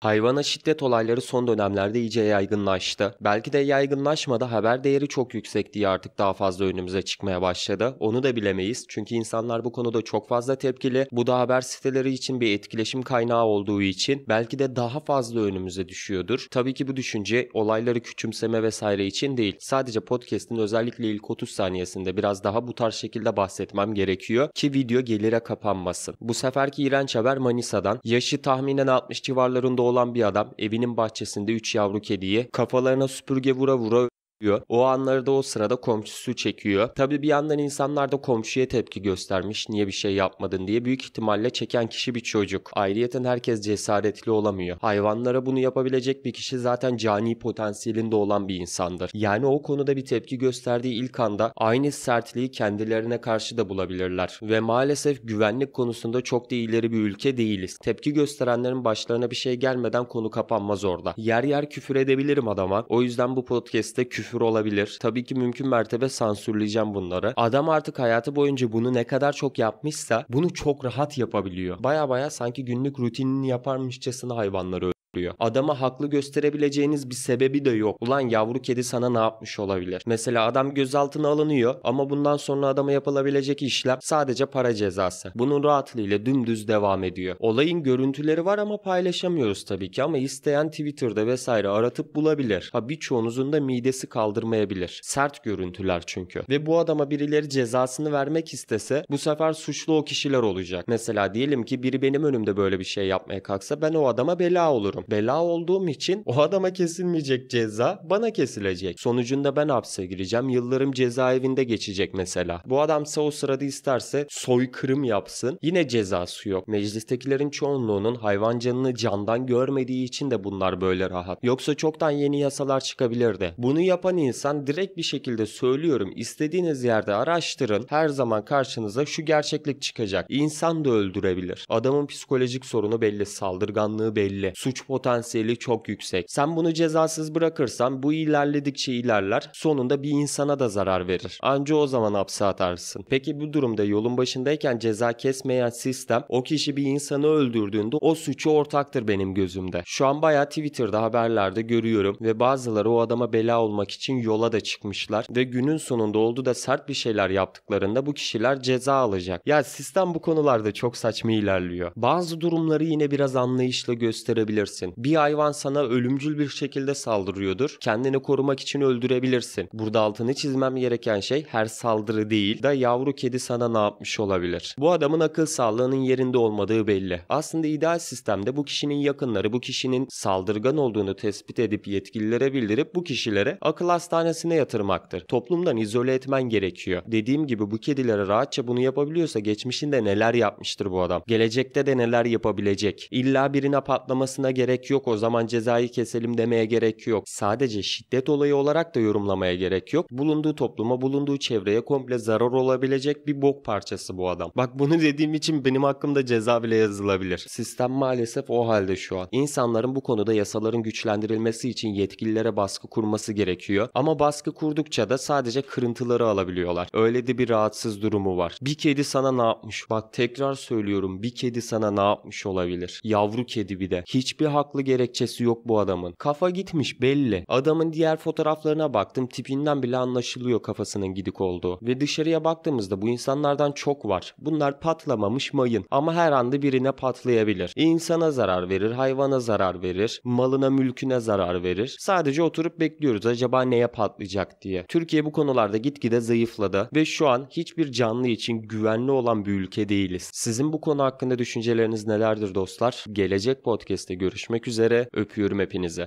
Hayvana şiddet olayları son dönemlerde iyice yaygınlaştı. Belki de yaygınlaşmadı haber değeri çok yüksek diye artık daha fazla önümüze çıkmaya başladı. Onu da bilemeyiz çünkü insanlar bu konuda çok fazla tepkili. Bu da haber siteleri için bir etkileşim kaynağı olduğu için belki de daha fazla önümüze düşüyordur. Tabii ki bu düşünce olayları küçümseme vesaire için değil. Sadece podcast'in özellikle ilk 30 saniyesinde biraz daha bu tarz şekilde bahsetmem gerekiyor ki video gelire kapanmasın. Bu seferki iğrenç haber Manisa'dan. Yaşı tahminen 60 civarlarında olan bir adam evinin bahçesinde 3 yavru kediyi kafalarına süpürge vura vura diyor. O anları da o sırada komşusu çekiyor. Tabii bir yandan insanlar da komşuya tepki göstermiş. Niye bir şey yapmadın diye. Büyük ihtimalle çeken kişi bir çocuk. Ayrıyeten herkes cesaretli olamıyor. Hayvanlara bunu yapabilecek bir kişi zaten cani potansiyelinde olan bir insandır. Yani o konuda bir tepki gösterdiği ilk anda aynı sertliği kendilerine karşı da bulabilirler. Ve maalesef güvenlik konusunda çok da ileri bir ülke değiliz. Tepki gösterenlerin başlarına bir şey gelmeden konu kapanmaz orada. Yer yer küfür edebilirim adama. O yüzden bu podcast'te küfür küfür olabilir. Tabii ki mümkün mertebe sansürleyeceğim bunları. Adam artık hayatı boyunca bunu ne kadar çok yapmışsa bunu çok rahat yapabiliyor. Baya baya sanki günlük rutinini yaparmışçasına hayvanları suçluyor. Adama haklı gösterebileceğiniz bir sebebi de yok. Ulan yavru kedi sana ne yapmış olabilir? Mesela adam gözaltına alınıyor ama bundan sonra adama yapılabilecek işlem sadece para cezası. Bunun rahatlığıyla dümdüz devam ediyor. Olayın görüntüleri var ama paylaşamıyoruz tabii ki ama isteyen Twitter'da vesaire aratıp bulabilir. Ha birçoğunuzun da midesi kaldırmayabilir. Sert görüntüler çünkü. Ve bu adama birileri cezasını vermek istese bu sefer suçlu o kişiler olacak. Mesela diyelim ki biri benim önümde böyle bir şey yapmaya kalksa ben o adama bela olurum bela olduğum için o adama kesilmeyecek ceza bana kesilecek. Sonucunda ben hapse gireceğim. Yıllarım cezaevinde geçecek mesela. Bu adamsa o sırada isterse soykırım yapsın. Yine cezası yok. Meclistekilerin çoğunluğunun hayvan canını candan görmediği için de bunlar böyle rahat. Yoksa çoktan yeni yasalar çıkabilirdi. Bunu yapan insan direkt bir şekilde söylüyorum. İstediğiniz yerde araştırın. Her zaman karşınıza şu gerçeklik çıkacak. İnsan da öldürebilir. Adamın psikolojik sorunu belli. Saldırganlığı belli. Suç potansiyeli çok yüksek. Sen bunu cezasız bırakırsan bu ilerledikçe ilerler sonunda bir insana da zarar verir. Anca o zaman hapse atarsın. Peki bu durumda yolun başındayken ceza kesmeyen sistem o kişi bir insanı öldürdüğünde o suçu ortaktır benim gözümde. Şu an baya Twitter'da haberlerde görüyorum ve bazıları o adama bela olmak için yola da çıkmışlar ve günün sonunda oldu da sert bir şeyler yaptıklarında bu kişiler ceza alacak. Ya sistem bu konularda çok saçma ilerliyor. Bazı durumları yine biraz anlayışla gösterebilirsin öldürebilirsin. Bir hayvan sana ölümcül bir şekilde saldırıyordur. Kendini korumak için öldürebilirsin. Burada altını çizmem gereken şey her saldırı değil da yavru kedi sana ne yapmış olabilir. Bu adamın akıl sağlığının yerinde olmadığı belli. Aslında ideal sistemde bu kişinin yakınları bu kişinin saldırgan olduğunu tespit edip yetkililere bildirip bu kişilere akıl hastanesine yatırmaktır. Toplumdan izole etmen gerekiyor. Dediğim gibi bu kedilere rahatça bunu yapabiliyorsa geçmişinde neler yapmıştır bu adam. Gelecekte de neler yapabilecek. İlla birine patlamasına gerek gerek yok o zaman cezayı keselim demeye gerek yok. Sadece şiddet olayı olarak da yorumlamaya gerek yok. Bulunduğu topluma bulunduğu çevreye komple zarar olabilecek bir bok parçası bu adam. Bak bunu dediğim için benim hakkımda ceza bile yazılabilir. Sistem maalesef o halde şu an. İnsanların bu konuda yasaların güçlendirilmesi için yetkililere baskı kurması gerekiyor. Ama baskı kurdukça da sadece kırıntıları alabiliyorlar. Öyle de bir rahatsız durumu var. Bir kedi sana ne yapmış? Bak tekrar söylüyorum bir kedi sana ne yapmış olabilir? Yavru kedi bir de. Hiçbir haklı gerekçesi yok bu adamın. Kafa gitmiş belli. Adamın diğer fotoğraflarına baktım tipinden bile anlaşılıyor kafasının gidik olduğu. Ve dışarıya baktığımızda bu insanlardan çok var. Bunlar patlamamış mayın ama her anda birine patlayabilir. İnsana zarar verir, hayvana zarar verir, malına mülküne zarar verir. Sadece oturup bekliyoruz acaba neye patlayacak diye. Türkiye bu konularda gitgide zayıfladı ve şu an hiçbir canlı için güvenli olan bir ülke değiliz. Sizin bu konu hakkında düşünceleriniz nelerdir dostlar? Gelecek podcast'te görüşmek görüşmek üzere. Öpüyorum hepinize.